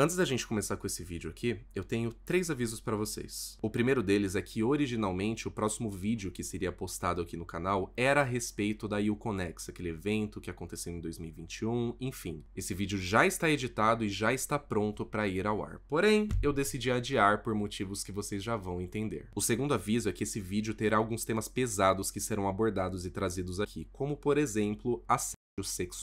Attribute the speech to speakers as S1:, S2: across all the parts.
S1: Antes da gente começar com esse vídeo aqui, eu tenho três avisos para vocês. O primeiro deles é que originalmente o próximo vídeo que seria postado aqui no canal era a respeito da Uconex, aquele evento que aconteceu em 2021, enfim. Esse vídeo já está editado e já está pronto para ir ao ar. Porém, eu decidi adiar por motivos que vocês já vão entender. O segundo aviso é que esse vídeo terá alguns temas pesados que serão abordados e trazidos aqui, como por exemplo assédio sexual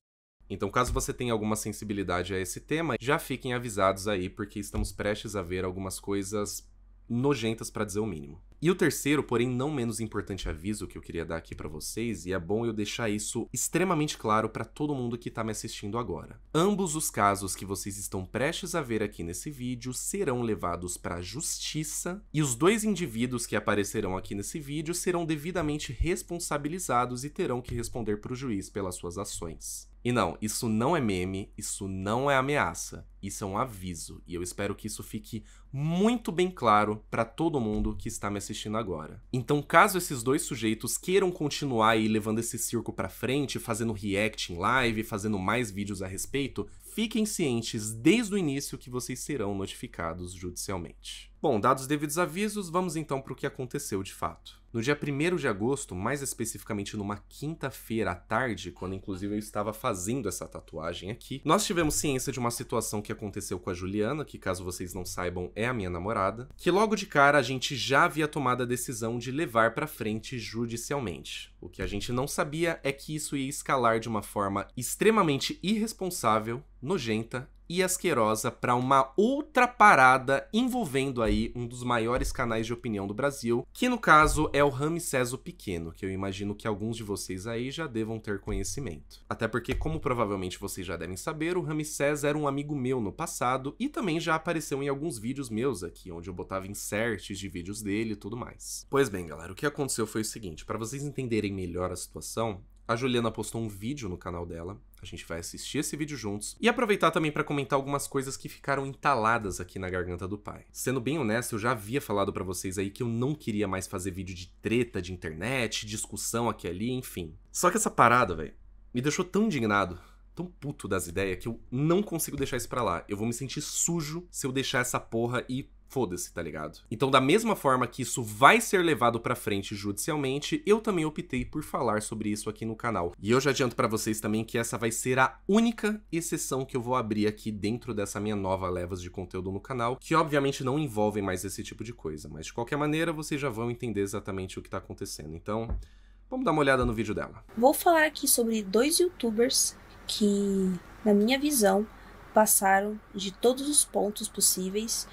S1: então, caso você tenha alguma sensibilidade a esse tema, já fiquem avisados aí, porque estamos prestes a ver algumas coisas nojentas para dizer o mínimo. E o terceiro, porém não menos importante aviso que eu queria dar aqui para vocês, e é bom eu deixar isso extremamente claro para todo mundo que está me assistindo agora. Ambos os casos que vocês estão prestes a ver aqui nesse vídeo serão levados para a justiça, e os dois indivíduos que aparecerão aqui nesse vídeo serão devidamente responsabilizados e terão que responder para o juiz pelas suas ações. E não, isso não é meme, isso não é ameaça, isso é um aviso, e eu espero que isso fique muito bem claro para todo mundo que está me assistindo agora. Então, caso esses dois sujeitos queiram continuar aí levando esse circo para frente, fazendo react em live, fazendo mais vídeos a respeito, fiquem cientes desde o início que vocês serão notificados judicialmente. Bom, dados os devidos avisos, vamos então para o que aconteceu de fato. No dia 1 de agosto, mais especificamente numa quinta-feira à tarde, quando inclusive eu estava fazendo essa tatuagem aqui, nós tivemos ciência de uma situação que aconteceu com a Juliana, que caso vocês não saibam é a minha namorada, que logo de cara a gente já havia tomado a decisão de levar para frente judicialmente. O que a gente não sabia é que isso ia escalar de uma forma extremamente irresponsável, nojenta e Asquerosa para uma outra parada envolvendo aí um dos maiores canais de opinião do Brasil, que no caso é o Ramsés o Pequeno, que eu imagino que alguns de vocês aí já devam ter conhecimento. Até porque, como provavelmente vocês já devem saber, o Ramsés era um amigo meu no passado e também já apareceu em alguns vídeos meus aqui, onde eu botava inserts de vídeos dele e tudo mais. Pois bem, galera, o que aconteceu foi o seguinte, para vocês entenderem melhor a situação, a Juliana postou um vídeo no canal dela. A gente vai assistir esse vídeo juntos e aproveitar também para comentar algumas coisas que ficaram entaladas aqui na garganta do pai. Sendo bem honesto, eu já havia falado para vocês aí que eu não queria mais fazer vídeo de treta de internet, discussão aqui ali, enfim. Só que essa parada, velho, me deixou tão indignado, tão puto das ideias que eu não consigo deixar isso para lá. Eu vou me sentir sujo se eu deixar essa porra ir foda-se, tá ligado? Então, da mesma forma que isso vai ser levado para frente judicialmente, eu também optei por falar sobre isso aqui no canal. E eu já adianto para vocês também que essa vai ser a única exceção que eu vou abrir aqui dentro dessa minha nova levas de conteúdo no canal, que obviamente não envolvem mais esse tipo de coisa, mas de qualquer maneira vocês já vão entender exatamente o que tá acontecendo. Então, vamos dar uma olhada no vídeo dela.
S2: Vou falar aqui sobre dois youtubers que, na minha visão, passaram de todos os pontos possíveis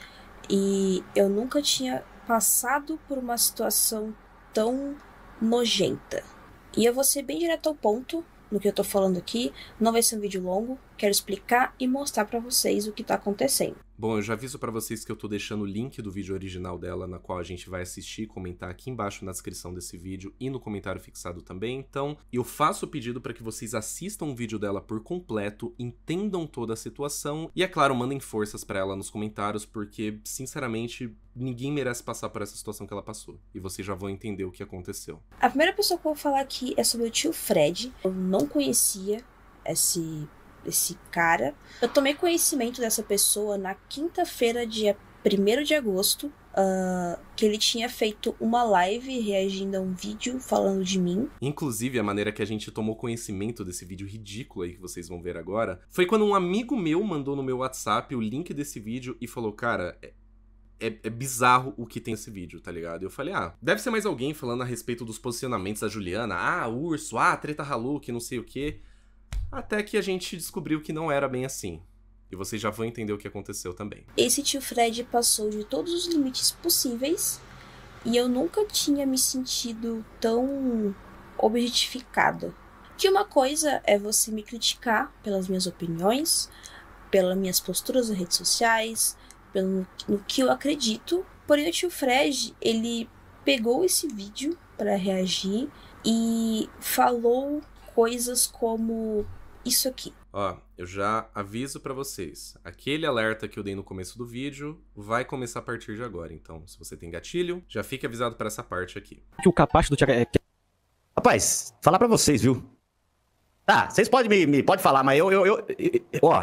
S2: e eu nunca tinha passado por uma situação tão nojenta. E eu vou ser bem direto ao ponto no que eu tô falando aqui, não vai ser um vídeo longo, quero explicar e mostrar para vocês o que tá acontecendo.
S1: Bom, eu já aviso para vocês que eu tô deixando o link do vídeo original dela, na qual a gente vai assistir, comentar aqui embaixo na descrição desse vídeo e no comentário fixado também. Então, eu faço o pedido para que vocês assistam o vídeo dela por completo, entendam toda a situação e, é claro, mandem forças para ela nos comentários, porque, sinceramente, ninguém merece passar por essa situação que ela passou. E vocês já vão entender o que aconteceu.
S2: A primeira pessoa que eu vou falar aqui é sobre o tio Fred. Eu não conhecia esse esse cara. Eu tomei conhecimento dessa pessoa na quinta-feira, dia 1 de agosto, uh, que ele tinha feito uma live reagindo a um vídeo falando de mim.
S1: Inclusive, a maneira que a gente tomou conhecimento desse vídeo ridículo aí que vocês vão ver agora foi quando um amigo meu mandou no meu WhatsApp o link desse vídeo e falou: Cara, é, é, é bizarro o que tem esse vídeo, tá ligado? Eu falei, ah, deve ser mais alguém falando a respeito dos posicionamentos da Juliana. Ah, urso, ah, treta Halu, que não sei o quê. Até que a gente descobriu que não era bem assim. E vocês já vão entender o que aconteceu também.
S2: Esse tio Fred passou de todos os limites possíveis e eu nunca tinha me sentido tão objetificada. Que uma coisa é você me criticar pelas minhas opiniões, pelas minhas posturas nas redes sociais, pelo no que eu acredito. Porém, o tio Fred, ele pegou esse vídeo para reagir e falou coisas como isso aqui.
S1: Ó, eu já aviso para vocês. Aquele alerta que eu dei no começo do vídeo vai começar a partir de agora. Então, se você tem gatilho, já fique avisado para essa parte aqui.
S3: Que o capacho do Thiago é... Rapaz, falar para vocês, viu? Tá, vocês podem me, me pode falar, mas eu, eu, eu, eu Ó,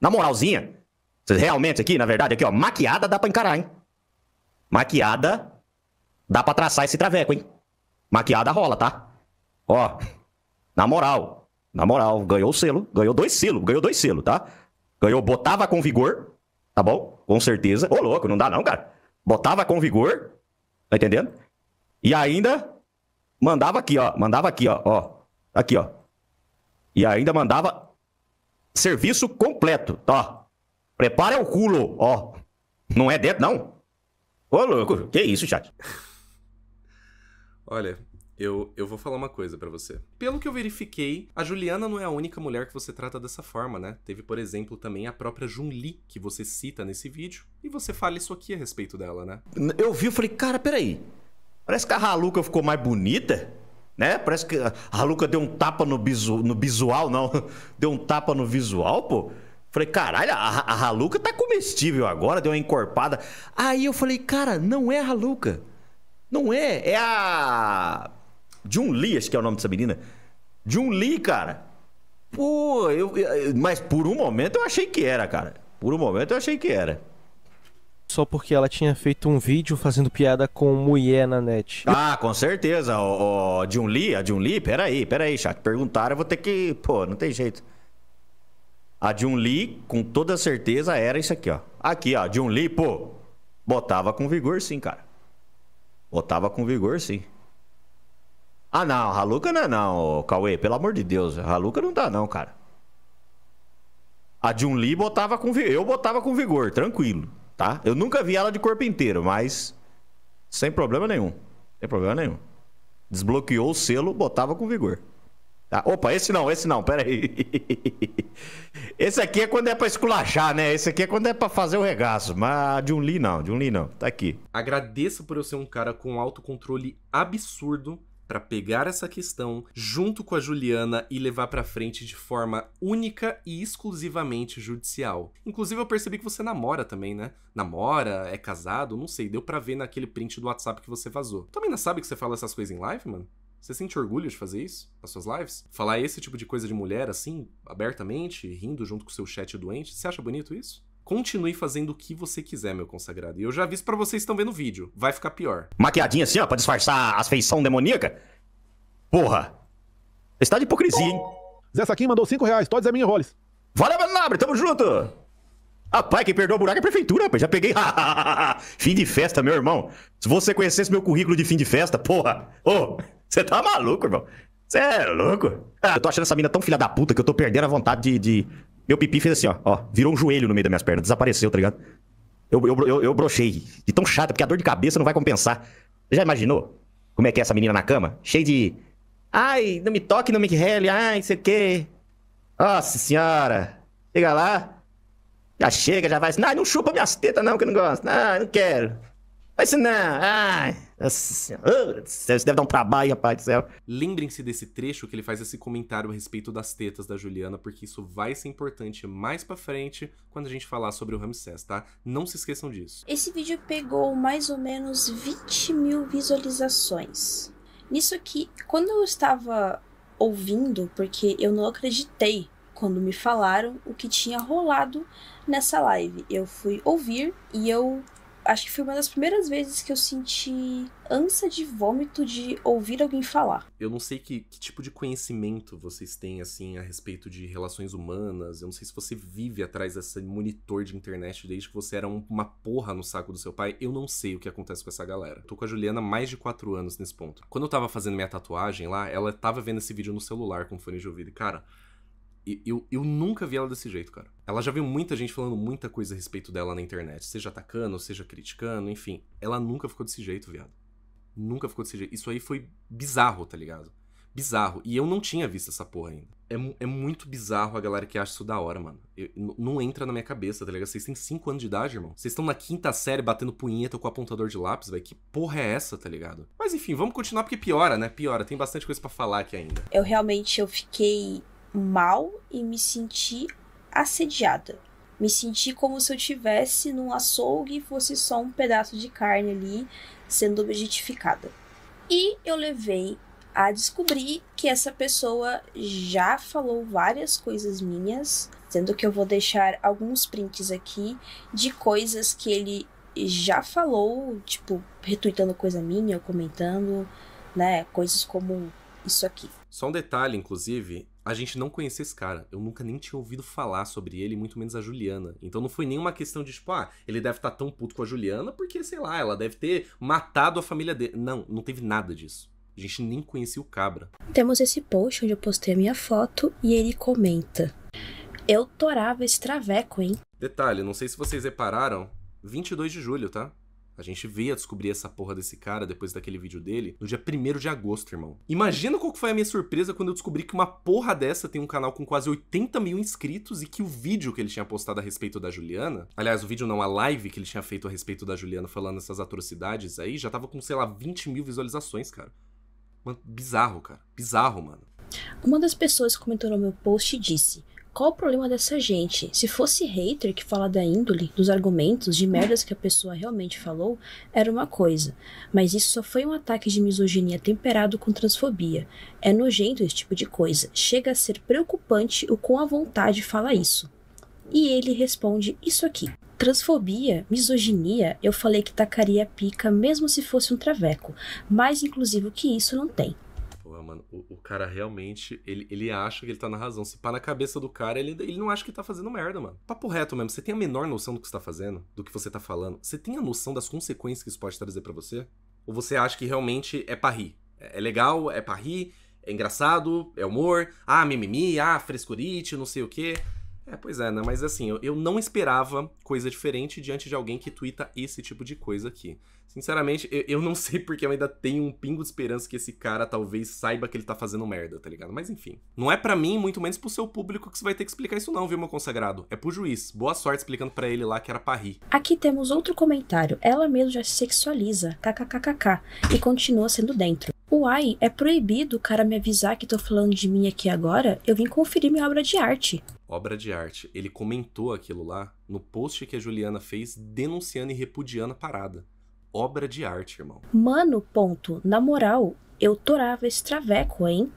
S3: na moralzinha, vocês realmente aqui, na verdade, aqui, ó, maquiada dá pra encarar, hein? Maquiada dá pra traçar esse traveco, hein? Maquiada rola, tá? Ó, na moral, na moral, ganhou o selo. Ganhou dois selos. Ganhou dois selos, tá? Ganhou Botava com Vigor, tá bom? Com certeza. Ô, louco, não dá não, cara. Botava com Vigor, tá entendendo? E ainda mandava aqui, ó. Mandava aqui, ó. ó aqui, ó. E ainda mandava serviço completo, tá? Prepara o culo, ó. Não é dentro, não. Ô, louco, que isso, chat?
S1: Olha, eu, eu vou falar uma coisa para você. Pelo que eu verifiquei, a Juliana não é a única mulher que você trata dessa forma, né? Teve, por exemplo, também a própria Junli, que você cita nesse vídeo, e você fala isso aqui a respeito dela, né?
S3: Eu vi e falei, cara, peraí. Parece que a Haluca ficou mais bonita, né? Parece que a Haluca deu um tapa no, bisu, no visual, não. Deu um tapa no visual, pô. Falei, caralho, a, a Haluca tá comestível agora, deu uma encorpada. Aí eu falei, cara, não é a Haluca. Não é, é a Jun Lee, acho que é o nome dessa menina. Jun Lee, cara. Pô, eu, eu, mas por um momento eu achei que era, cara. Por um momento eu achei que
S1: era. Só porque ela tinha feito um vídeo fazendo piada com mulher na net.
S3: Ah, com certeza. O, o Jun Lee, a Jun Lee, peraí, peraí, chat. Perguntaram, eu vou ter que. Pô, não tem jeito. A Jun Lee, com toda certeza, era isso aqui, ó. Aqui, ó, Jun Lee, pô. Botava com vigor, sim, cara. Botava com vigor, sim. Ah, não, Haluka não é não, Cauê, pelo amor de Deus. Haluka não dá não, cara. A Jun li botava com eu botava com vigor, tranquilo, tá? Eu nunca vi ela de corpo inteiro, mas sem problema nenhum. Sem problema nenhum. Desbloqueou o selo, botava com vigor. Tá? Opa, esse não, esse não, pera aí. Esse aqui é quando é pra esculachar, né? Esse aqui é quando é pra fazer o regaço. Mas de um li não, de um não. Tá aqui.
S1: Agradeço por eu ser um cara com autocontrole absurdo para pegar essa questão junto com a Juliana e levar para frente de forma única e exclusivamente judicial. Inclusive eu percebi que você namora também, né? Namora, é casado, não sei, deu para ver naquele print do WhatsApp que você vazou. Também não sabe que você fala essas coisas em live, mano? Você sente orgulho de fazer isso nas suas lives? Falar esse tipo de coisa de mulher assim, abertamente, rindo junto com seu chat doente, você acha bonito isso? Continue fazendo o que você quiser, meu consagrado. E eu já aviso para vocês que estão vendo o vídeo. Vai ficar pior.
S3: Maquiadinha assim, ó, pra disfarçar as feição demoníaca? Porra! Está de hipocrisia, hein? Zé Saquinho mandou 5 reais. Todos é minha roles. Valeu, meu Tamo junto. Rapaz, quem perdeu o buraco é a prefeitura, rapaz. Já peguei. fim de festa, meu irmão. Se você conhecesse meu currículo de fim de festa, porra. Ô, oh, você tá maluco, irmão. Você é louco? Ah, eu tô achando essa mina tão filha da puta que eu tô perdendo a vontade de, de, meu pipi fez assim, ó, ó. Virou um joelho no meio das minhas pernas. Desapareceu, tá ligado? Eu, eu, eu, eu brochei. E tão chato, porque a dor de cabeça não vai compensar. Você já imaginou como é que é essa menina na cama? Cheia de. Ai, não me toque, não me rele, ai, não sei o quê. Nossa senhora. Chega lá. Já chega, já vai assim. Não, não chupa minhas tetas, não, que eu não gosto. Ah, não quero. Mas se não, ai, nossa isso deve dar um trabalho, rapaz do céu.
S1: Lembrem-se desse trecho que ele faz esse comentário a respeito das tetas da Juliana, porque isso vai ser importante mais pra frente quando a gente falar sobre o Ramsés, tá? Não se esqueçam disso.
S2: Esse vídeo pegou mais ou menos 20 mil visualizações. Nisso aqui, quando eu estava ouvindo, porque eu não acreditei quando me falaram o que tinha rolado nessa live. Eu fui ouvir e eu acho que foi uma das primeiras vezes que eu senti ânsia de vômito de ouvir alguém falar.
S1: Eu não sei que, que, tipo de conhecimento vocês têm, assim, a respeito de relações humanas. Eu não sei se você vive atrás desse monitor de internet desde que você era um, uma porra no saco do seu pai. Eu não sei o que acontece com essa galera. tô com a Juliana há mais de quatro anos nesse ponto. Quando eu tava fazendo minha tatuagem lá, ela tava vendo esse vídeo no celular com fone de ouvido. E, cara, eu, eu nunca vi ela desse jeito, cara. Ela já viu muita gente falando muita coisa a respeito dela na internet, seja atacando, seja criticando, enfim. Ela nunca ficou desse jeito, viado. Nunca ficou desse jeito. Isso aí foi bizarro, tá ligado? Bizarro. E eu não tinha visto essa porra ainda. É, é muito bizarro a galera que acha isso da hora, mano. Eu, não entra na minha cabeça, tá ligado? Vocês têm 5 anos de idade, irmão. Vocês estão na quinta série batendo punheta com apontador de lápis, velho. Que porra é essa, tá ligado? Mas enfim, vamos continuar porque piora, né? Piora. Tem bastante coisa para falar aqui ainda.
S2: Eu realmente eu fiquei mal e me senti assediada. Me senti como se eu tivesse num açougue e fosse só um pedaço de carne ali sendo objetificada. E eu levei a descobrir que essa pessoa já falou várias coisas minhas, sendo que eu vou deixar alguns prints aqui de coisas que ele já falou, tipo, retweetando coisa minha, comentando, né, coisas como isso aqui.
S1: Só um detalhe, inclusive, a gente não conhecia esse cara. Eu nunca nem tinha ouvido falar sobre ele, muito menos a Juliana. Então não foi nenhuma questão de, tipo, ah, ele deve estar tá tão puto com a Juliana porque, sei lá, ela deve ter matado a família dele. Não, não teve nada disso. A gente nem conhecia o cabra.
S2: Temos esse post onde eu postei a minha foto e ele comenta. Eu torava esse traveco, hein?
S1: Detalhe, não sei se vocês repararam, 22 de julho, tá? A gente veio a descobrir essa porra desse cara depois daquele vídeo dele no dia 1 de agosto, irmão. Imagina qual foi a minha surpresa quando eu descobri que uma porra dessa tem um canal com quase 80 mil inscritos e que o vídeo que ele tinha postado a respeito da Juliana, aliás, o vídeo não, a live que ele tinha feito a respeito da Juliana falando essas atrocidades aí, já tava com, sei lá, 20 mil visualizações, cara. Mano, bizarro, cara. Bizarro, mano.
S2: Uma das pessoas que comentou no meu post disse: qual o problema dessa gente? Se fosse hater que fala da índole, dos argumentos, de merdas que a pessoa realmente falou, era uma coisa. Mas isso só foi um ataque de misoginia temperado com transfobia. É nojento esse tipo de coisa. Chega a ser preocupante o quão a vontade fala isso. E ele responde isso aqui. Transfobia, misoginia, eu falei que tacaria a pica mesmo se fosse um traveco. Mais inclusivo que isso não tem.
S1: Porra, mano, cara realmente, ele, ele acha que ele tá na razão. Se pá na cabeça do cara, ele, ele não acha que tá fazendo merda, mano. Papo reto mesmo, você tem a menor noção do que você tá fazendo? Do que você tá falando? Você tem a noção das consequências que isso pode trazer para você? Ou você acha que realmente é pra rir? É, é legal, é pra rir, é engraçado, é humor, ah, mimimi, ah, frescurite, não sei o quê. É, pois é, né? Mas assim, eu, eu não esperava coisa diferente diante de alguém que twita esse tipo de coisa aqui. Sinceramente, eu, eu não sei porque eu ainda tenho um pingo de esperança que esse cara talvez saiba que ele tá fazendo merda, tá ligado? Mas enfim. Não é para mim, muito menos pro seu público que você vai ter que explicar isso não, viu, meu consagrado? É pro juiz. Boa sorte explicando para ele lá que era pra
S2: rir. Aqui temos outro comentário. Ela mesmo já se sexualiza, kkkk, e continua sendo dentro. Uai, é proibido o cara me avisar que tô falando de mim aqui agora? Eu vim conferir minha obra de arte.
S1: Obra de arte. Ele comentou aquilo lá no post que a Juliana fez denunciando e repudiando a parada. Obra de arte, irmão.
S2: Mano, ponto. Na moral, eu torava esse traveco, hein?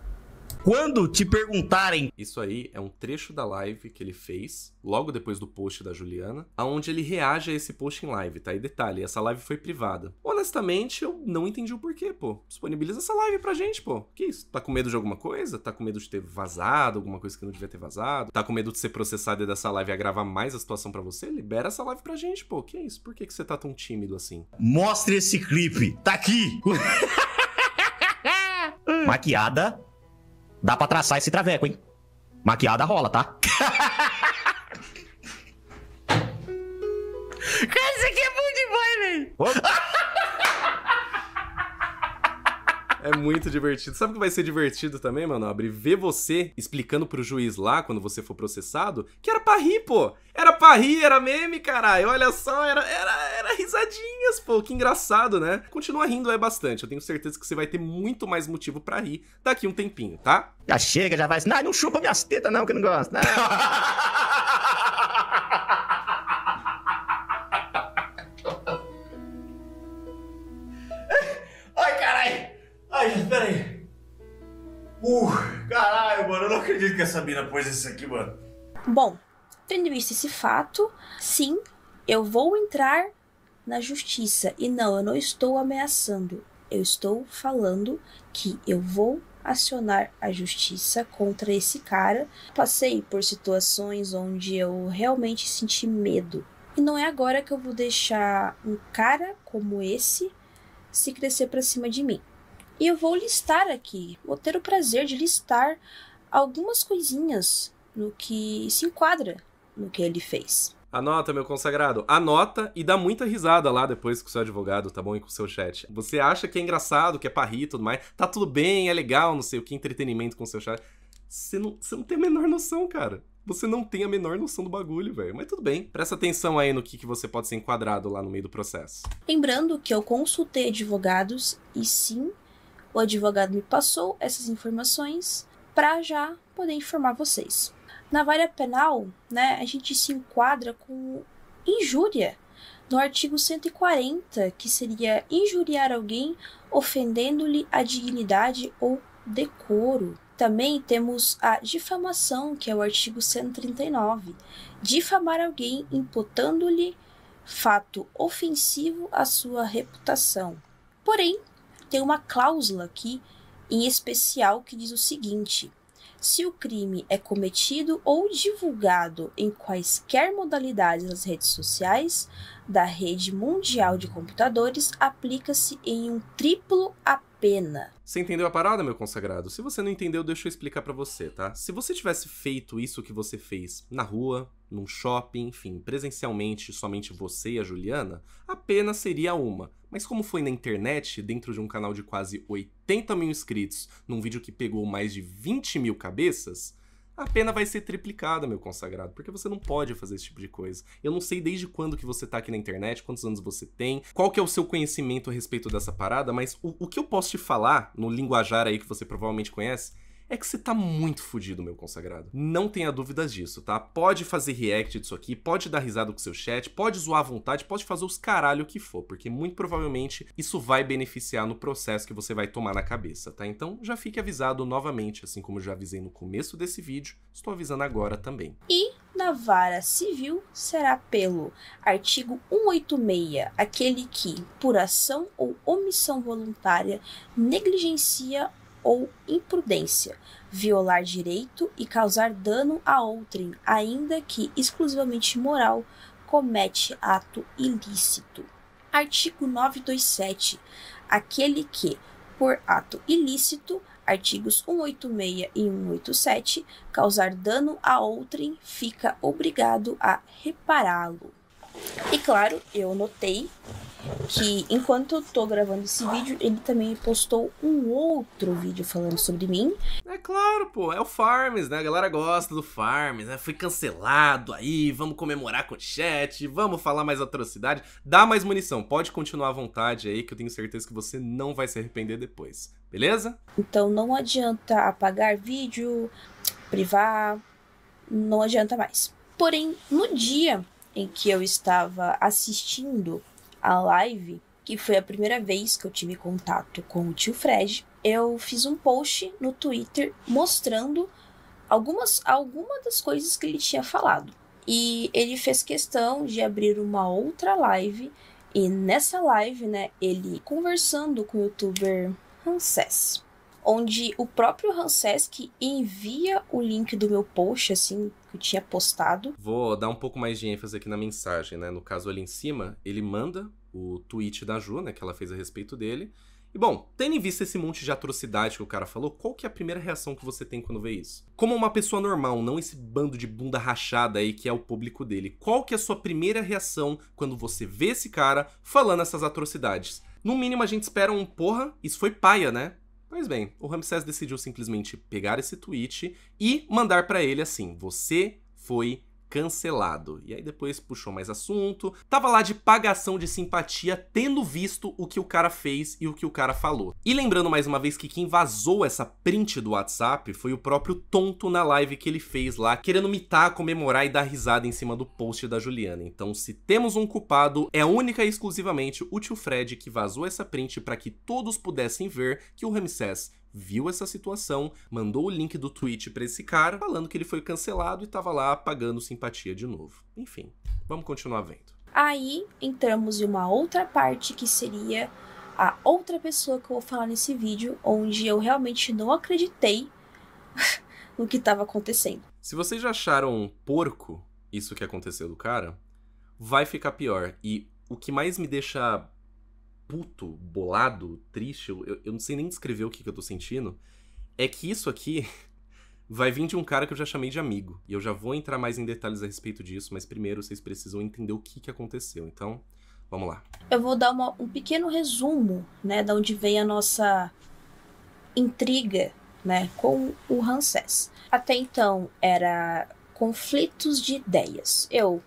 S1: Quando te perguntarem. Isso aí é um trecho da live que ele fez, logo depois do post da Juliana, aonde ele reage a esse post em live, tá? E detalhe, essa live foi privada. Honestamente, eu não entendi o porquê, pô. Disponibiliza essa live pra gente, pô. Que isso? Tá com medo de alguma coisa? Tá com medo de ter vazado alguma coisa que não devia ter vazado? Tá com medo de ser processado e dessa live agravar mais a situação para você? Libera essa live pra gente, pô. Que isso? Por que, que você tá tão tímido assim?
S3: Mostre esse clipe. Tá aqui! Maquiada Dá pra traçar esse traveco, hein? Maquiada rola, tá? Cara, isso aqui é bom demais,
S1: velho! É muito divertido. Sabe o que vai ser divertido também, Manobre? Ver você explicando pro juiz lá, quando você for processado, que era pra rir, pô. Era pra rir, era meme, caralho. Olha só, era, era, era risadinhas, pô. Que engraçado, né? Continua rindo é bastante. Eu tenho certeza que você vai ter muito mais motivo para rir daqui um tempinho, tá? Já chega, já vai. Não, não chupa minhas tetas, não, que eu não gosto. Não.
S3: Ai, gente, peraí. Uh, caralho, mano, eu não acredito que essa mina pôs isso aqui, mano.
S2: Bom, tendo visto esse fato, sim, eu vou entrar na justiça. E não, eu não estou ameaçando. Eu estou falando que eu vou acionar a justiça contra esse cara. Passei por situações onde eu realmente senti medo. E não é agora que eu vou deixar um cara como esse se crescer para cima de mim. E eu vou listar aqui, vou ter o prazer de listar algumas coisinhas no que se enquadra no que ele fez.
S1: Anota, meu consagrado. Anota e dá muita risada lá depois com o seu advogado, tá bom? E com o seu chat. Você acha que é engraçado, que é parri e tudo mais. Tá tudo bem, é legal, não sei o que, entretenimento com o seu chat. Você não, você não tem a menor noção, cara. Você não tem a menor noção do bagulho, velho. Mas tudo bem. Presta atenção aí no que, que você pode ser enquadrado lá no meio do processo.
S2: Lembrando que eu consultei advogados e sim, o advogado me passou essas informações para já poder informar vocês. Na vara penal, né, a gente se enquadra com injúria no artigo 140, que seria injuriar alguém ofendendo-lhe a dignidade ou decoro. Também temos a difamação, que é o artigo 139, difamar alguém imputando-lhe fato ofensivo à sua reputação. Porém, tem uma cláusula aqui em especial que diz o seguinte: se o crime é cometido ou divulgado em quaisquer modalidades nas redes sociais da rede mundial de computadores, aplica-se em um triplo a pena.
S1: Você entendeu a parada, meu consagrado? Se você não entendeu, deixa eu explicar para você, tá? Se você tivesse feito isso que você fez na rua, num shopping, enfim, presencialmente somente você e a Juliana, a pena seria uma. Mas como foi na internet, dentro de um canal de quase 80 mil inscritos, num vídeo que pegou mais de 20 mil cabeças, a pena vai ser triplicada, meu consagrado, porque você não pode fazer esse tipo de coisa. Eu não sei desde quando que você tá aqui na internet, quantos anos você tem, qual que é o seu conhecimento a respeito dessa parada, mas o, o que eu posso te falar, no linguajar aí que você provavelmente conhece, é que você tá muito fudido, meu consagrado. Não tenha dúvidas disso, tá? Pode fazer react disso aqui, pode dar risada com seu chat, pode zoar à vontade, pode fazer os caralho que for, porque muito provavelmente isso vai beneficiar no processo que você vai tomar na cabeça, tá? Então já fique avisado novamente, assim como já avisei no começo desse vídeo, estou avisando agora também.
S2: E na vara civil será pelo artigo 186, aquele que, por ação ou omissão voluntária, negligencia ou imprudência, violar direito e causar dano a outrem, ainda que exclusivamente moral, comete ato ilícito. Artigo 927. Aquele que, por ato ilícito, artigos 186 e 187, causar dano a outrem, fica obrigado a repará-lo. E claro, eu notei que enquanto eu tô gravando esse vídeo, ele também postou um outro vídeo falando sobre mim.
S1: É claro, pô, é o Farms, né? A galera gosta do Farms, né? foi cancelado aí, vamos comemorar com o chat, vamos falar mais atrocidade. Dá mais munição, pode continuar à vontade aí, que eu tenho certeza que você não vai se arrepender depois, beleza?
S2: Então não adianta apagar vídeo, privar, não adianta mais. Porém, no dia em que eu estava assistindo a live, que foi a primeira vez que eu tive contato com o tio Fred, eu fiz um post no Twitter mostrando algumas alguma das coisas que ele tinha falado. E ele fez questão de abrir uma outra live e nessa live, né, ele conversando com o youtuber Ramses, onde o próprio Ramses que envia o link do meu post assim que eu tinha postado.
S1: Vou dar um pouco mais de ênfase aqui na mensagem, né? No caso ali em cima, ele manda o tweet da Ju, né, que ela fez a respeito dele. E bom, tendo em vista esse monte de atrocidade que o cara falou, qual que é a primeira reação que você tem quando vê isso? Como uma pessoa normal, não esse bando de bunda rachada aí que é o público dele, qual que é a sua primeira reação quando você vê esse cara falando essas atrocidades? No mínimo a gente espera um porra, isso foi paia, né? Pois bem, o Ramsés decidiu simplesmente pegar esse tweet e mandar para ele assim: "Você foi cancelado. E aí depois puxou mais assunto. Tava lá de pagação de simpatia, tendo visto o que o cara fez e o que o cara falou. E lembrando mais uma vez que quem vazou essa print do WhatsApp foi o próprio tonto na live que ele fez lá, querendo mitar, comemorar e dar risada em cima do post da Juliana. Então, se temos um culpado, é única e exclusivamente o tio Fred que vazou essa print para que todos pudessem ver que o Ramsés viu essa situação, mandou o link do tweet para esse cara, falando que ele foi cancelado e tava lá pagando simpatia de novo. Enfim, vamos continuar vendo.
S2: Aí entramos em uma outra parte que seria a outra pessoa que eu vou falar nesse vídeo, onde eu realmente não acreditei no que estava acontecendo.
S1: Se vocês já acharam um porco isso que aconteceu do cara, vai ficar pior. E o que mais me deixa puto, bolado, triste, eu, eu não sei nem descrever o que, que eu tô sentindo, é que isso aqui vai vir de um cara que eu já chamei de amigo. E eu já vou entrar mais em detalhes a respeito disso, mas primeiro vocês precisam entender o que, que aconteceu.
S2: Então, vamos lá. Eu vou dar uma, um pequeno resumo, né, da onde vem a nossa intriga, né, com o Ramsés. Até então era conflitos de ideias. Eu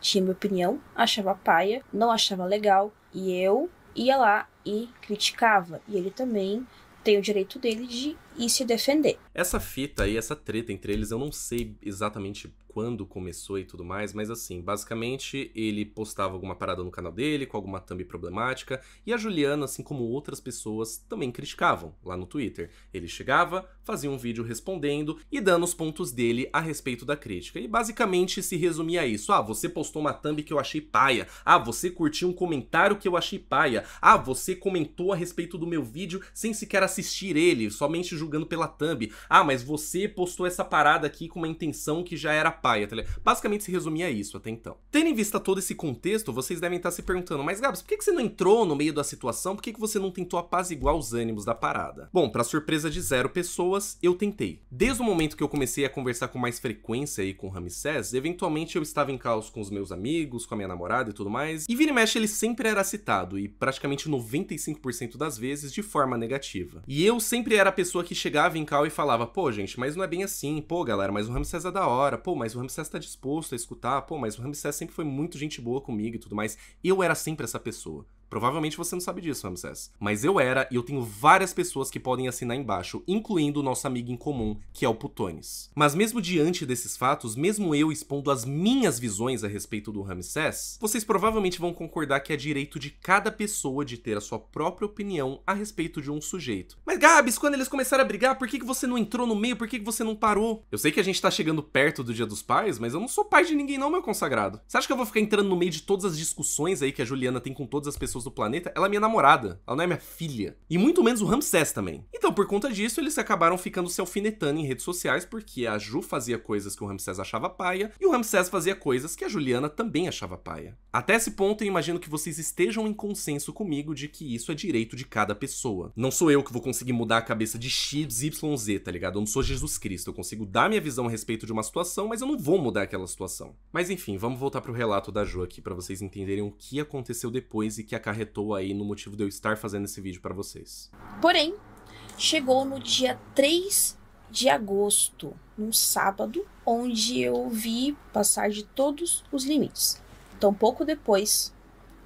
S2: tinha minha opinião, achava paia, não achava legal, e eu ia lá e criticava. E ele também tem o direito dele de e se defender.
S1: Essa fita aí, essa treta entre eles, eu não sei exatamente quando começou e tudo mais, mas assim, basicamente ele postava alguma parada no canal dele com alguma thumb problemática e a Juliana, assim como outras pessoas, também criticavam lá no Twitter. Ele chegava, fazia um vídeo respondendo e dando os pontos dele a respeito da crítica. E basicamente se resumia a isso: ah, você postou uma thumb que eu achei paia, ah, você curtiu um comentário que eu achei paia, ah, você comentou a respeito do meu vídeo sem sequer assistir ele, somente julgando pela thumb. Ah, mas você postou essa parada aqui com uma intenção que já era paia, tá ligado? Basicamente se resumia a isso até então. Tendo em vista todo esse contexto, vocês devem estar se perguntando, mas Gabs, por que, você não entrou no meio da situação? Por que, você não tentou apaziguar os ânimos da parada? Bom, para surpresa de zero pessoas, eu tentei. Desde o momento que eu comecei a conversar com mais frequência aí com o Ramsés, eventualmente eu estava em caos com os meus amigos, com a minha namorada e tudo mais, e vira e mexe ele sempre era citado, e praticamente 95% das vezes de forma negativa. E eu sempre era a pessoa que que chegava em Cal e falava, pô, gente, mas não é bem assim, pô, galera, mas o Ramsés é da hora, pô, mas o Ramsés tá disposto a escutar, pô, mas o Ramsés sempre foi muito gente boa comigo e tudo mais. Eu era sempre essa pessoa. Provavelmente você não sabe disso, Ramses. Mas eu era e eu tenho várias pessoas que podem assinar embaixo, incluindo o nosso amigo em comum, que é o Putones. Mas mesmo diante desses fatos, mesmo eu expondo as minhas visões a respeito do Ramses, vocês provavelmente vão concordar que é direito de cada pessoa de ter a sua própria opinião a respeito de um sujeito. Mas Gabs, quando eles começaram a brigar, por que, que você não entrou no meio? Por que, que você não parou? Eu sei que a gente tá chegando perto do Dia dos Pais, mas eu não sou pai de ninguém não, meu consagrado. Você acha que eu vou ficar entrando no meio de todas as discussões aí que a Juliana tem com todas as pessoas do planeta, ela é minha namorada, ela não é minha filha. E muito menos o Ramsés também. Então, por conta disso, eles acabaram ficando se alfinetando em redes sociais, porque a Ju fazia coisas que o Ramsés achava paia, e o Ramsés fazia coisas que a Juliana também achava paia. Até esse ponto, eu imagino que vocês estejam em consenso comigo de que isso é direito de cada pessoa. Não sou eu que vou conseguir mudar a cabeça de X, Y, Z, tá ligado? Eu não sou Jesus Cristo, eu consigo dar minha visão a respeito de uma situação, mas eu não vou mudar aquela situação. Mas enfim, vamos voltar pro relato da Ju aqui para vocês entenderem o que aconteceu depois e que acarretou aí no motivo de eu estar fazendo esse vídeo para vocês.
S2: Porém, chegou no dia 3 de agosto, num sábado, onde eu vi passar de todos os limites. Então, pouco depois,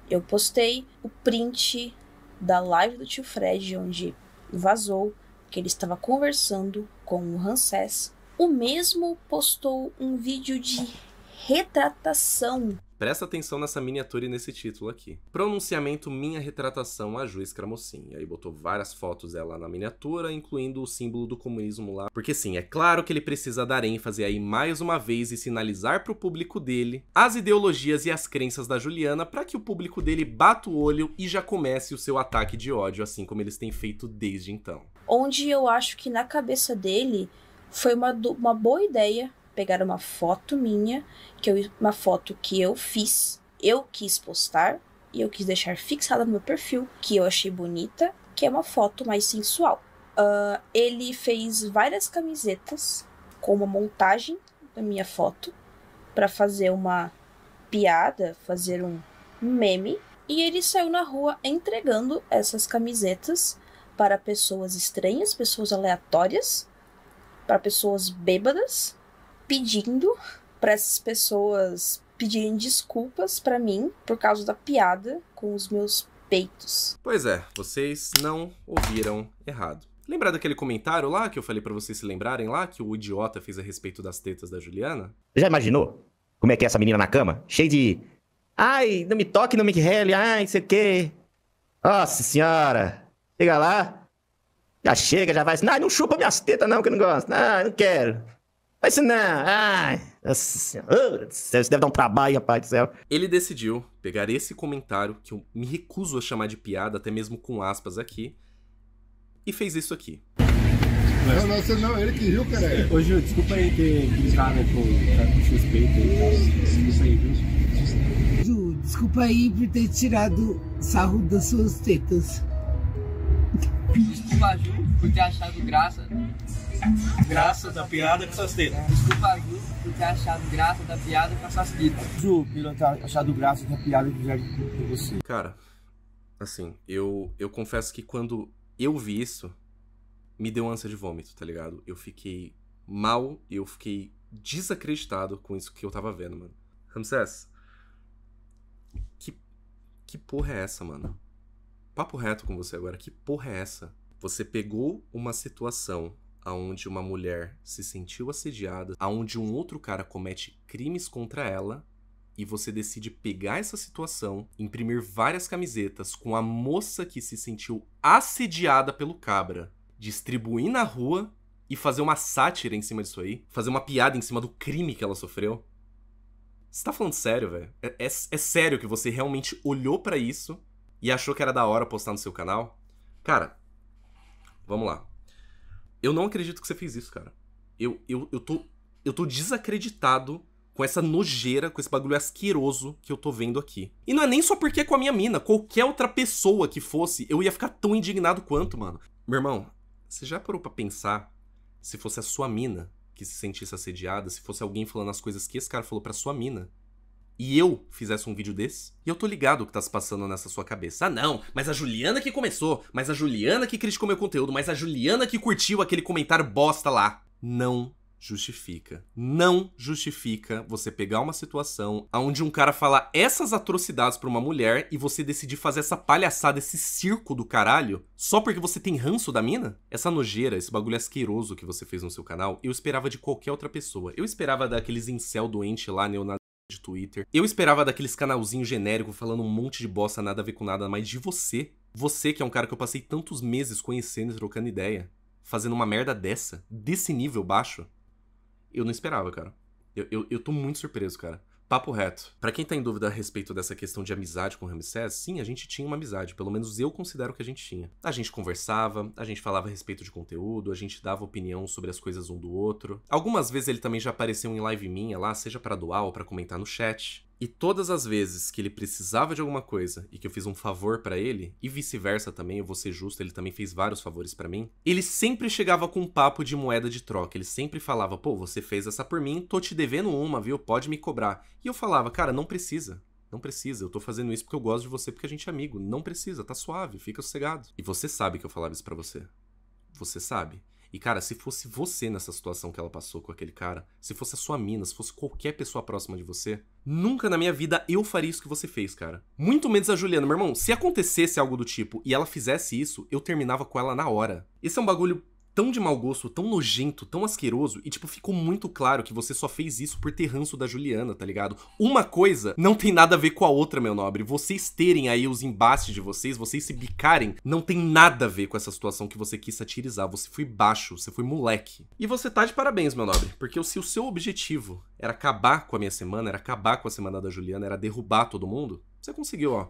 S2: eu postei o print da live do tio Fred, onde vazou que ele estava conversando com o Ramsés. O mesmo postou um vídeo de retratação
S1: Presta atenção nessa miniatura e nesse título aqui. Pronunciamento Minha Retratação a Juiz Cramocin. Aí botou várias fotos dela na miniatura, incluindo o símbolo do comunismo lá. Porque sim, é claro que ele precisa dar ênfase aí mais uma vez e sinalizar para o público dele as ideologias e as crenças da Juliana para que o público dele bata o olho e já comece o seu ataque de ódio, assim como eles têm feito desde então.
S2: Onde eu acho que na cabeça dele foi uma, uma boa ideia pegar uma foto minha, que eu, uma foto que eu fiz, eu quis postar e eu quis deixar fixada no meu perfil, que eu achei bonita, que é uma foto mais sensual. Uh, ele fez várias camisetas com uma montagem da minha foto para fazer uma piada, fazer um meme, e ele saiu na rua entregando essas camisetas para pessoas estranhas, pessoas aleatórias, para pessoas bêbadas pedindo para essas pessoas pedirem desculpas para mim por causa da piada com os meus peitos.
S1: Pois é, vocês não ouviram errado. Lembrar daquele comentário lá que eu falei para vocês se lembrarem lá que o idiota fez a respeito das tetas da Juliana?
S3: Já imaginou? Como é que é essa menina na cama? Cheia de. Ai, não me toque, não me rele, ai, não sei o quê. Nossa senhora! Chega lá. Já chega, já vai assim. Não, não chupa minhas tetas, não, que eu não gosto. Não, não quero. Mas isso não. Ai, nossa isso deve dar um trabalho, rapaz do céu.
S1: Ele decidiu pegar esse comentário, que eu me recuso a chamar de piada, até mesmo com aspas aqui, e fez isso aqui. Não, não, você
S2: não, ele que riu, cara. Ô Ju, desculpa aí ter
S1: gritado com tá o suspeito aí. Tá? Desculpa aí,
S2: Ju, desculpa
S1: aí por ter tirado sarro das suas tetas. Desculpa,
S2: Ju, por ter achado graça.
S1: Graça da piada com suas tetas.
S2: Desculpa, Gu, por ter achado graça da piada com suas tetas.
S1: Ju, pelo ter achado graça da piada com você. Cara, assim, eu, eu confesso que quando eu vi isso, me deu ânsia de vômito, tá ligado? Eu fiquei mal, eu fiquei desacreditado com isso que eu tava vendo, mano. Ramsés, que, que porra é essa, mano? Papo reto com você agora, que porra é essa? Você pegou uma situação aonde uma mulher se sentiu assediada, aonde um outro cara comete crimes contra ela e você decide pegar essa situação, imprimir várias camisetas com a moça que se sentiu assediada pelo cabra, distribuir na rua e fazer uma sátira em cima disso aí, fazer uma piada em cima do crime que ela sofreu. Você tá falando sério, velho? É, é, é, sério que você realmente olhou para isso e achou que era da hora postar no seu canal? Cara, vamos lá. Eu não acredito que você fez isso, cara. Eu, eu, eu, tô, eu tô desacreditado com essa nojeira, com esse bagulho asqueroso que eu tô vendo aqui. E não é nem só porque é com a minha mina, qualquer outra pessoa que fosse, eu ia ficar tão indignado quanto, mano. Meu irmão, você já parou pra pensar se fosse a sua mina que se sentisse assediada, se fosse alguém falando as coisas que esse cara falou pra sua mina? e eu fizesse um vídeo desse, e eu tô ligado o que tá se passando nessa sua cabeça. Ah, não, mas a Juliana que começou, mas a Juliana que criticou meu conteúdo, mas a Juliana que curtiu aquele comentário bosta lá. Não justifica. Não justifica você pegar uma situação onde um cara fala essas atrocidades pra uma mulher e você decidir fazer essa palhaçada, esse circo do caralho, só porque você tem ranço da mina? Essa nojeira, esse bagulho asqueroso que você fez no seu canal, eu esperava de qualquer outra pessoa. Eu esperava daqueles incel doente lá, neonazista, de Twitter. Eu esperava daqueles canalzinhos genéricos falando um monte de bosta nada a ver com nada, mas de você. Você que é um cara que eu passei tantos meses conhecendo e trocando ideia, fazendo uma merda dessa, desse nível baixo, eu não esperava, cara. Eu, eu, eu tô muito surpreso, cara. Papo reto. Para quem tá em dúvida a respeito dessa questão de amizade com Ramsés, sim, a gente tinha uma amizade, pelo menos eu considero que a gente tinha. A gente conversava, a gente falava a respeito de conteúdo, a gente dava opinião sobre as coisas um do outro. Algumas vezes ele também já apareceu em live minha lá, seja para doar ou para comentar no chat. E todas as vezes que ele precisava de alguma coisa e que eu fiz um favor para ele, e vice-versa também, eu vou ser justo, ele também fez vários favores para mim, ele sempre chegava com um papo de moeda de troca. Ele sempre falava, pô, você fez essa por mim, tô te devendo uma, viu? Pode me cobrar. E eu falava, cara, não precisa. Não precisa, eu tô fazendo isso porque eu gosto de você, porque a gente é amigo. Não precisa, tá suave, fica sossegado. E você sabe que eu falava isso pra você. Você sabe. E, cara, se fosse você nessa situação que ela passou com aquele cara, se fosse a sua mina, se fosse qualquer pessoa próxima de você, nunca na minha vida eu faria isso que você fez, cara. Muito menos a Juliana, meu irmão. Se acontecesse algo do tipo e ela fizesse isso, eu terminava com ela na hora. Esse é um bagulho tão de mau gosto, tão nojento, tão asqueroso, e tipo, ficou muito claro que você só fez isso por ter ranço da Juliana, tá ligado? Uma coisa não tem nada a ver com a outra, meu nobre. Vocês terem aí os embates de vocês, vocês se bicarem, não tem nada a ver com essa situação que você quis satirizar. Você foi baixo, você foi moleque. E você tá de parabéns, meu nobre, porque se o seu objetivo era acabar com a minha semana, era acabar com a semana da Juliana, era derrubar todo mundo, você conseguiu, ó.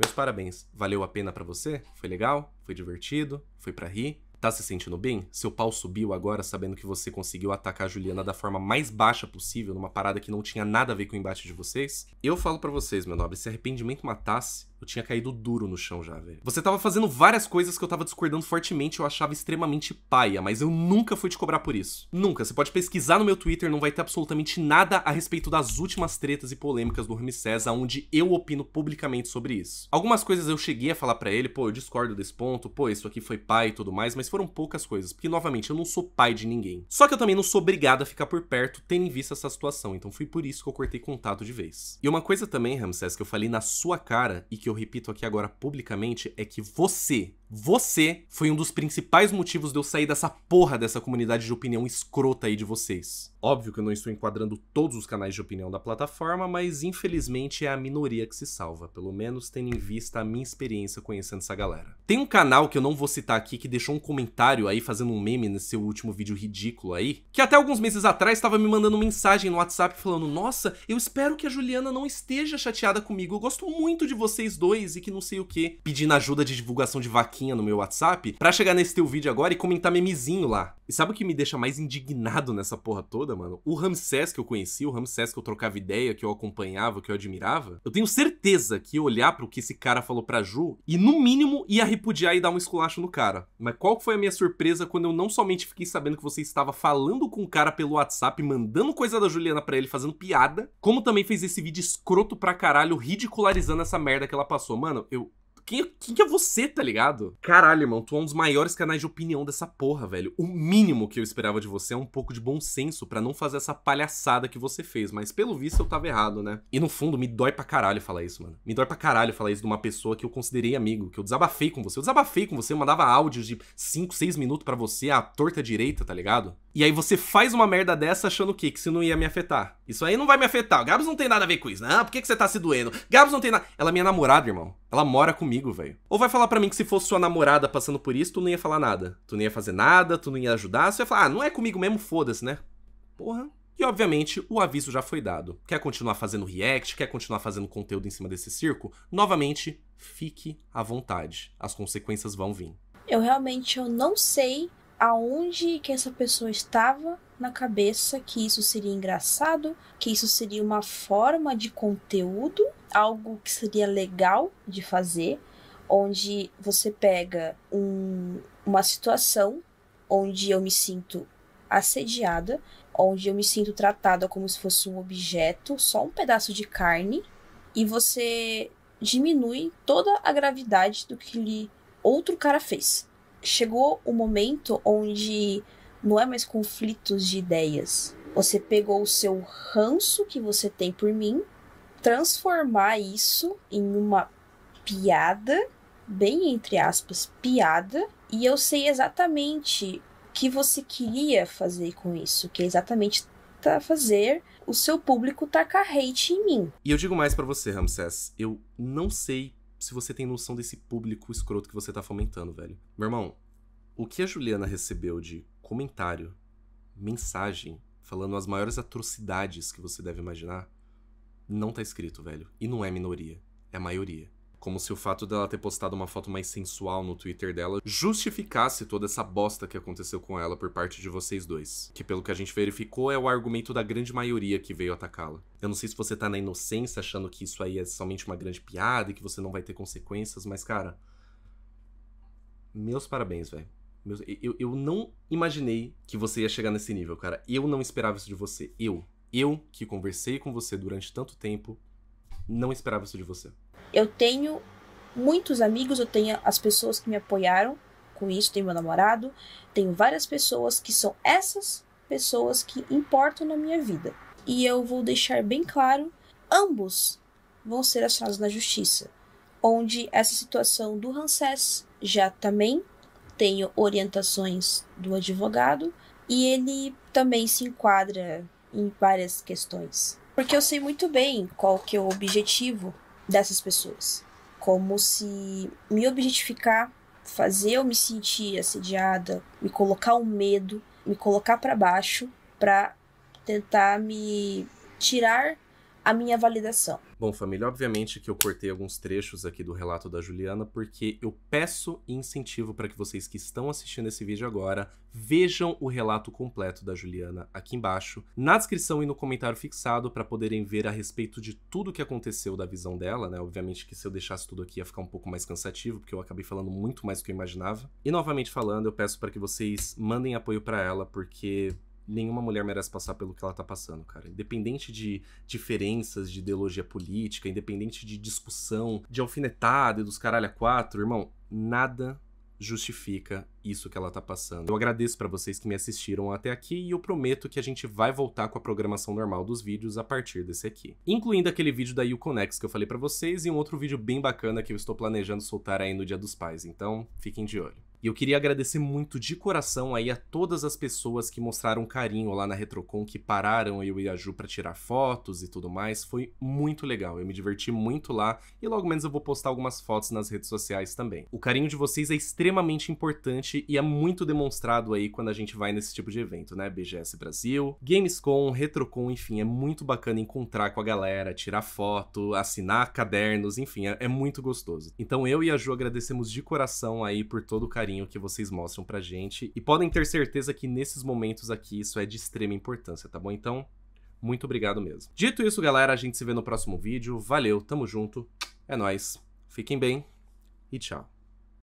S1: Meus parabéns. Valeu a pena para você? Foi legal? Foi divertido? Foi para rir? Tá se sentindo bem? Seu pau subiu agora sabendo que você conseguiu atacar a Juliana da forma mais baixa possível, numa parada que não tinha nada a ver com o embate de vocês? Eu falo para vocês, meu nobre, se arrependimento matasse, eu tinha caído duro no chão já, velho. Você tava fazendo várias coisas que eu tava discordando fortemente, eu achava extremamente paia, mas eu nunca fui te cobrar por isso. Nunca. Você pode pesquisar no meu Twitter, não vai ter absolutamente nada a respeito das últimas tretas e polêmicas do Ramsés, aonde eu opino publicamente sobre isso. Algumas coisas eu cheguei a falar para ele, pô, eu discordo desse ponto, pô, isso aqui foi pai e tudo mais, mas foram poucas coisas, porque novamente eu não sou pai de ninguém. Só que eu também não sou obrigado a ficar por perto tendo em vista essa situação, então foi por isso que eu cortei contato de vez. E uma coisa também, Ramsés, que eu falei na sua cara e que que eu repito aqui agora publicamente é que você, você foi um dos principais motivos de eu sair dessa porra dessa comunidade de opinião escrota aí de vocês. Óbvio que eu não estou enquadrando todos os canais de opinião da plataforma, mas infelizmente é a minoria que se salva, pelo menos tendo em vista a minha experiência conhecendo essa galera. Tem um canal que eu não vou citar aqui que deixou um comentário aí fazendo um meme nesse seu último vídeo ridículo aí, que até alguns meses atrás estava me mandando mensagem no WhatsApp falando: "Nossa, eu espero que a Juliana não esteja chateada comigo. Eu gosto muito de vocês dois e que não sei o que", pedindo ajuda de divulgação de vaquinha plaquinha no meu WhatsApp para chegar nesse teu vídeo agora e comentar memezinho lá. E sabe o que me deixa mais indignado nessa porra toda, mano? O Ramsés que eu conheci, o Ramsés que eu trocava ideia, que eu acompanhava, que eu admirava, eu tenho certeza que ia olhar pro que esse cara falou pra Ju e, no mínimo, ia repudiar e dar um esculacho no cara. Mas qual foi a minha surpresa quando eu não somente fiquei sabendo que você estava falando com o cara pelo WhatsApp, mandando coisa da Juliana pra ele, fazendo piada, como também fez esse vídeo escroto pra caralho, ridicularizando essa merda que ela passou. Mano, eu, quem, quem é você, tá ligado? Caralho, irmão, tu é um dos maiores canais de opinião dessa porra, velho. O mínimo que eu esperava de você é um pouco de bom senso para não fazer essa palhaçada que você fez, mas pelo visto eu tava errado, né? E no fundo, me dói pra caralho falar isso, mano. Me dói pra caralho falar isso de uma pessoa que eu considerei amigo, que eu desabafei com você. Eu desabafei com você, eu mandava áudios de 5, 6 minutos para você, a torta direita, tá ligado? E aí você faz uma merda dessa achando o quê? Que isso não ia me afetar. Isso aí não vai me afetar. O Gabs não tem nada a ver com isso. né? por que, que você tá se doendo? Gabs não tem nada. Ela é minha namorada, irmão. Ela mora comigo velho. Ou vai falar para mim que se fosse sua namorada passando por isso, tu não ia falar nada. Tu não ia fazer nada, tu não ia ajudar, você ia falar, ah, não é comigo mesmo, foda-se, né? Porra. E obviamente, o aviso já foi dado. Quer continuar fazendo react, quer continuar fazendo conteúdo em cima desse circo? Novamente, fique à vontade. As consequências vão vir.
S2: Eu realmente eu não sei aonde que essa pessoa estava na cabeça que isso seria engraçado, que isso seria uma forma de conteúdo, algo que seria legal de fazer, onde você pega um, uma situação onde eu me sinto assediada, onde eu me sinto tratada como se fosse um objeto, só um pedaço de carne, e você diminui toda a gravidade do que lhe outro cara fez. Chegou o um momento onde não é mais conflitos de ideias. Você pegou o seu ranço que você tem por mim, transformar isso em uma piada bem entre aspas, piada, e eu sei exatamente o que você queria fazer com isso, que é exatamente tá fazer o seu público tacar hate em mim.
S1: E eu digo mais para você, Ramses, eu não sei se você tem noção desse público escroto que você tá fomentando, velho. Meu irmão, o que a Juliana recebeu de comentário, mensagem, falando as maiores atrocidades que você deve imaginar, não tá escrito, velho. E não é minoria, é maioria. Como se o fato dela ter postado uma foto mais sensual no Twitter dela justificasse toda essa bosta que aconteceu com ela por parte de vocês dois. Que, pelo que a gente verificou, é o argumento da grande maioria que veio atacá-la. Eu não sei se você tá na inocência achando que isso aí é somente uma grande piada e que você não vai ter consequências, mas, cara. Meus parabéns, velho. Eu, eu não imaginei que você ia chegar nesse nível, cara. Eu não esperava isso de você. Eu. Eu, que conversei com você durante tanto tempo, não esperava isso de você
S2: eu tenho muitos amigos, eu tenho as pessoas que me apoiaram com isso, tenho meu namorado, tenho várias pessoas que são essas pessoas que importam na minha vida. E eu vou deixar bem claro, ambos vão ser acionados na justiça, onde essa situação do Ramsés já também tenho orientações do advogado e ele também se enquadra em várias questões. Porque eu sei muito bem qual que é o objetivo dessas pessoas. Como se me objetificar, fazer eu me sentir assediada, me colocar o um medo, me colocar para baixo para tentar me tirar a minha validação.
S1: Bom, família, obviamente que eu cortei alguns trechos aqui do relato da Juliana, porque eu peço e incentivo para que vocês que estão assistindo esse vídeo agora vejam o relato completo da Juliana aqui embaixo, na descrição e no comentário fixado, para poderem ver a respeito de tudo que aconteceu da visão dela, né? Obviamente que se eu deixasse tudo aqui ia ficar um pouco mais cansativo, porque eu acabei falando muito mais do que eu imaginava. E novamente falando, eu peço para que vocês mandem apoio para ela, porque nenhuma mulher merece passar pelo que ela tá passando, cara. Independente de diferenças de ideologia política, independente de discussão, de alfinetada e dos caralho a quatro, irmão, nada justifica isso que ela tá passando. Eu agradeço para vocês que me assistiram até aqui e eu prometo que a gente vai voltar com a programação normal dos vídeos a partir desse aqui, incluindo aquele vídeo da Uconex que eu falei para vocês e um outro vídeo bem bacana que eu estou planejando soltar aí no Dia dos Pais. Então, fiquem de olho. E eu queria agradecer muito de coração aí a todas as pessoas que mostraram carinho lá na Retrocon, que pararam eu e a Ju para tirar fotos e tudo mais. Foi muito legal, eu me diverti muito lá e logo menos eu vou postar algumas fotos nas redes sociais também. O carinho de vocês é extremamente importante e é muito demonstrado aí quando a gente vai nesse tipo de evento, né? BGS Brasil, Gamescom, Retrocon, enfim, é muito bacana encontrar com a galera, tirar foto, assinar cadernos, enfim, é, é muito gostoso. Então eu e a Ju agradecemos de coração aí por todo o carinho carinho que vocês mostram pra gente. E podem ter certeza que nesses momentos aqui isso é de extrema importância, tá bom? Então, muito obrigado mesmo. Dito isso, galera, a gente se vê no próximo vídeo. Valeu, tamo junto. É nós. Fiquem bem e tchau.